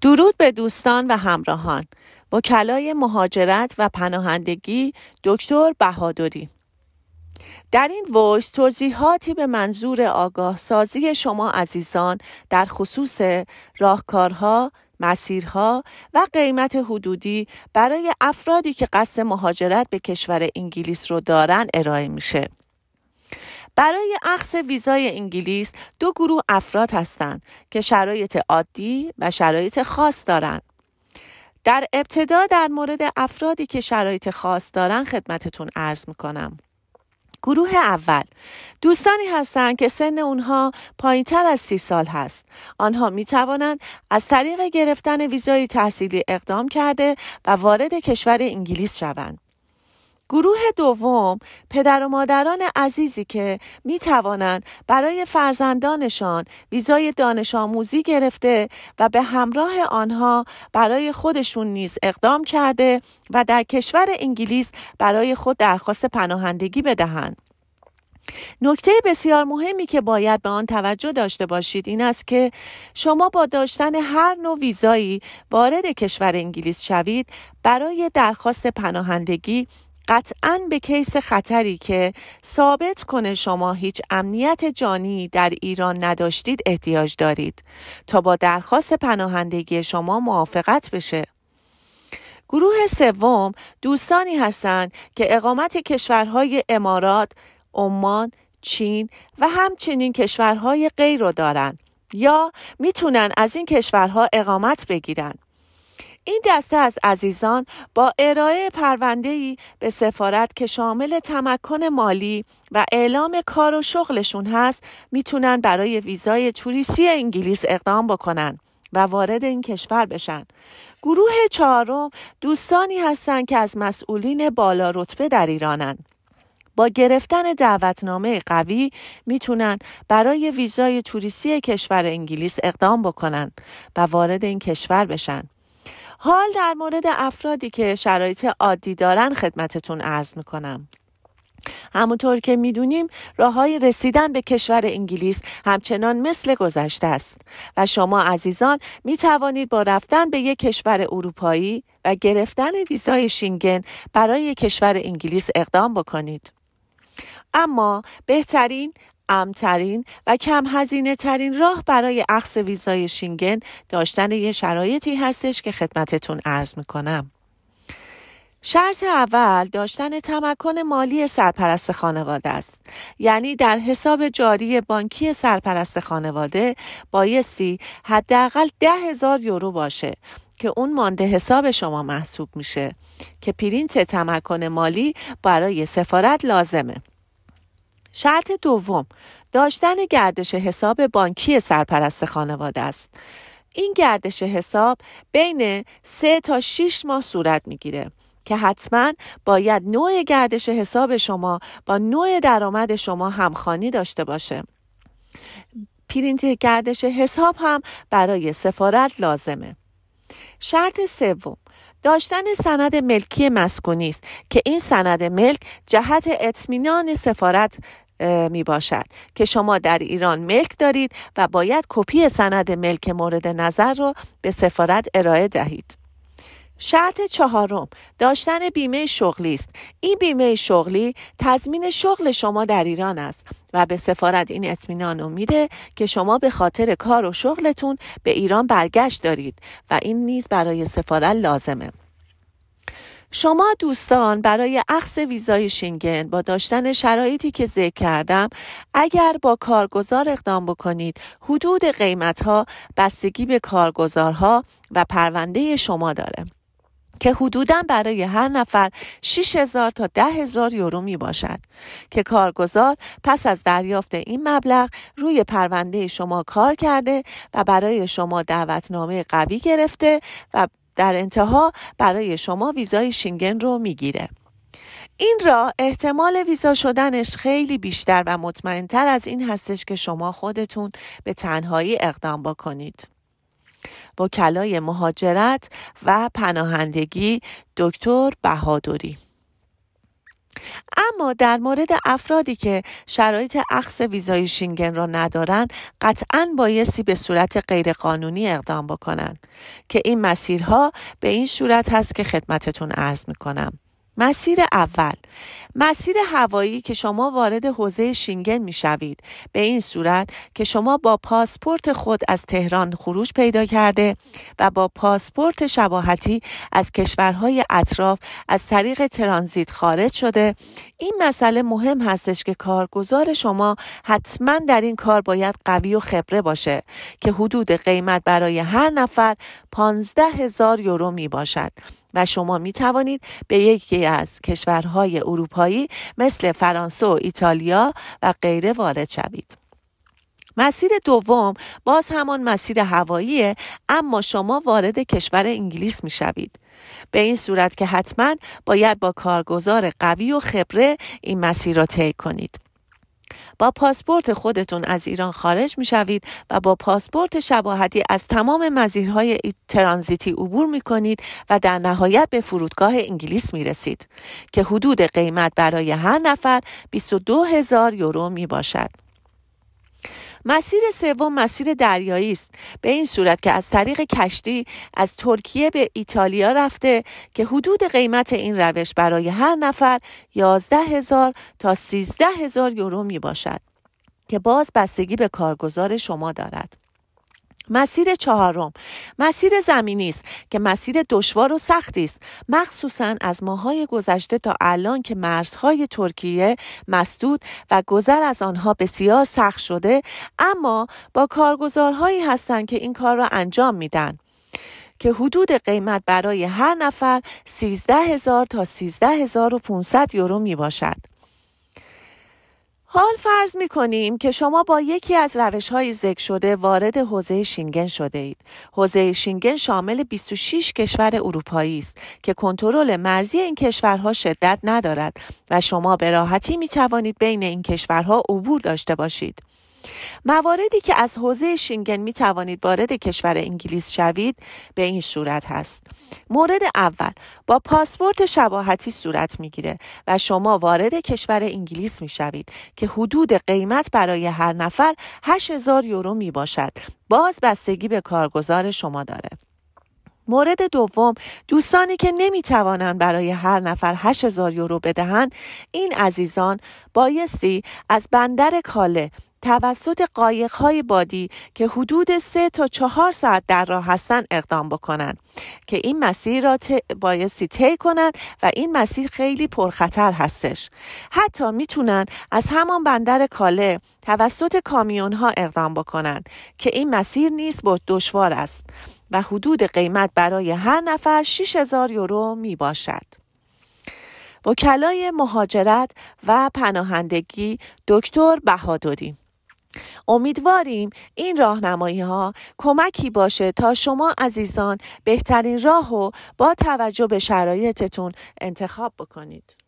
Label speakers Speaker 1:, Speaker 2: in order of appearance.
Speaker 1: درود به دوستان و همراهان وکلای مهاجرت و پناهندگی دکتر بهادری در این ویس توضیحاتی به منظور آگاه سازی شما عزیزان در خصوص راهکارها، مسیرها و قیمت حدودی برای افرادی که قصد مهاجرت به کشور انگلیس رو دارن ارائه میشه. برای اخذ ویزای انگلیس دو گروه افراد هستند که شرایط عادی و شرایط خاص دارند. در ابتدا در مورد افرادی که شرایط خاص دارند خدمتتون عرض میکنم. گروه اول دوستانی هستند که سن اونها پایین تر از سی سال هست. آنها می توانند از طریق گرفتن ویزای تحصیلی اقدام کرده و وارد کشور انگلیس شوند. گروه دوم پدر و مادران عزیزی که می توانند برای فرزندانشان ویزای دانش آموزی گرفته و به همراه آنها برای خودشون نیز اقدام کرده و در کشور انگلیس برای خود درخواست پناهندگی بدهند. نکته بسیار مهمی که باید به آن توجه داشته باشید این است که شما با داشتن هر نوع ویزایی وارد کشور انگلیس شوید برای درخواست پناهندگی قطعا به کیس خطری که ثابت کنه شما هیچ امنیت جانی در ایران نداشتید احتیاج دارید تا با درخواست پناهندگی شما موافقت بشه. گروه سوم دوستانی هستند که اقامت کشورهای امارات، عمان، چین و همچنین کشورهای غیر را دارند یا میتونن از این کشورها اقامت بگیرند. این دسته از عزیزان با ارائه پرونده‌ای به سفارت که شامل تمکن مالی و اعلام کار و شغلشون هست میتونن برای ویزای توریستی انگلیس اقدام بکنن و وارد این کشور بشن. گروه چهارم دوستانی هستند که از مسئولین بالا رتبه در ایرانن. با گرفتن دعوتنامه قوی میتونن برای ویزای توریستی کشور انگلیس اقدام بکنن و وارد این کشور بشن. حال در مورد افرادی که شرایط عادی دارن خدمتتون عرض میکنم همونطور که میدونیم راه رسیدن به کشور انگلیس همچنان مثل گذشته است و شما عزیزان می توانید با رفتن به یک کشور اروپایی و گرفتن ویزای شینگن برای کشور انگلیس اقدام بکنید. اما بهترین امترین و کم هزینه ترین راه برای اخذ ویزای شینگن داشتن یه شرایطی هستش که خدمتتون ارز میکنم. شرط اول داشتن تمکن مالی سرپرست خانواده است یعنی در حساب جاری بانکی سرپرست خانواده بایستی حداقل ده هزار یورو باشه که اون مانده حساب شما محسوب میشه که پرینت تمکن مالی برای سفارت لازمه شرط دوم داشتن گردش حساب بانکی سرپرست خانواده است. این گردش حساب بین 3 تا 6 ماه صورت میگیره که حتما باید نوع گردش حساب شما با نوع درآمد شما همخوانی داشته باشه. پرینت گردش حساب هم برای سفارت لازمه. شرط سوم داشتن سند ملکی مسکونی است که این سند ملک جهت اطمینان سفارت می باشد که شما در ایران ملک دارید و باید کپی سند ملک مورد نظر را به سفارت ارائه دهید. شرط چهارم داشتن بیمه شغلی است این بیمه شغلی تضمین شغل شما در ایران است و به سفارت این اطمینان رو میده که شما به خاطر کار و شغلتون به ایران برگشت دارید و این نیز برای سفارت لازمه شما دوستان برای اخذ ویزای شنگن با داشتن شرایطی که ذکر کردم اگر با کارگزار اقدام بکنید حدود قیمت ها بستگی به کارگزارها و پرونده شما داره که حدوداً برای هر نفر 6000 تا 10000 یورو می باشد که کارگزار پس از دریافت این مبلغ روی پرونده شما کار کرده و برای شما دعوتنامه قوی گرفته و در انتها برای شما ویزای شینگن رو میگیره. این را احتمال ویزا شدنش خیلی بیشتر و مطمئنتر از این هستش که شما خودتون به تنهایی اقدام بکنید. وکلای مهاجرت و پناهندگی دکتر بهادوری اما در مورد افرادی که شرایط اخذ ویزای شینگن را ندارند قطعا بایستی به صورت غیرقانونی اقدام بکنند که این مسیرها به این صورت هست که خدمتتون عرض میکنم مسیر اول مسیر هوایی که شما وارد حوزه شینگن می شوید به این صورت که شما با پاسپورت خود از تهران خروج پیدا کرده و با پاسپورت شباهتی از کشورهای اطراف از طریق ترانزیت خارج شده این مسئله مهم هستش که کارگزار شما حتما در این کار باید قوی و خبره باشه که حدود قیمت برای هر نفر 15 هزار یورو می باشد و شما می توانید به یکی از کشورهای اروپایی مثل فرانسه و ایتالیا و غیره وارد شوید. مسیر دوم باز همان مسیر هواییه اما شما وارد کشور انگلیس می شوید. به این صورت که حتما باید با کارگزار قوی و خبره این مسیر را طی کنید. با پاسپورت خودتون از ایران خارج می شوید و با پاسپورت شباهتی از تمام مزیرهای ترانزیتی عبور می کنید و در نهایت به فرودگاه انگلیس می رسید که حدود قیمت برای هر نفر 22 هزار یورو می باشد. مسیر سوم مسیر دریایی است به این صورت که از طریق کشتی از ترکیه به ایتالیا رفته که حدود قیمت این روش برای هر نفر 11 هزار تا 13 هزار یورو می باشد که باز بستگی به کارگزار شما دارد مسیر چهارم مسیر زمینی است که مسیر دشوار و سختی است مخصوصا از ماهای گذشته تا الان که مرزهای ترکیه مسدود و گذر از آنها بسیار سخت شده اما با کارگزارهایی هستند که این کار را انجام میدن که حدود قیمت برای هر نفر 13 هزار تا 13 و 500 یورو میباشد. حال فرض می کنیم که شما با یکی از روش های ذکر شده وارد حوزه شینگن شده اید. حوزه شینگن شامل 26 کشور اروپایی است که کنترل مرزی این کشورها شدت ندارد و شما به راحتی می توانید بین این کشورها عبور داشته باشید. مواردی که از حوزه شنگن می توانید وارد کشور انگلیس شوید به این صورت هست. مورد اول با پاسپورت شباهتی صورت گیره و شما وارد کشور انگلیس می شوید که حدود قیمت برای هر نفر 8000 یورو می باشد. باز بستگی به کارگزار شما داره. مورد دوم دوستانی که نمی توانند برای هر نفر 8000 یورو بدهند این عزیزان بایستی از بندر کاله توسط های بادی که حدود سه تا چهار ساعت در راه هستند اقدام بکنند که این مسیر را ت... بایستی طی کنند و این مسیر خیلی پرخطر هستش حتی میتونن از همان بندر کاله توسط کامیون ها اقدام بکنند که این مسیر نیست با دشوار است و حدود قیمت برای هر نفر 6000 یورو می باشد. وکلای مهاجرت و پناهندگی دکتر بهادوری امیدواریم این راهنمایی ها کمکی باشه تا شما عزیزان بهترین راه و با توجه به شرایطتون انتخاب بکنید.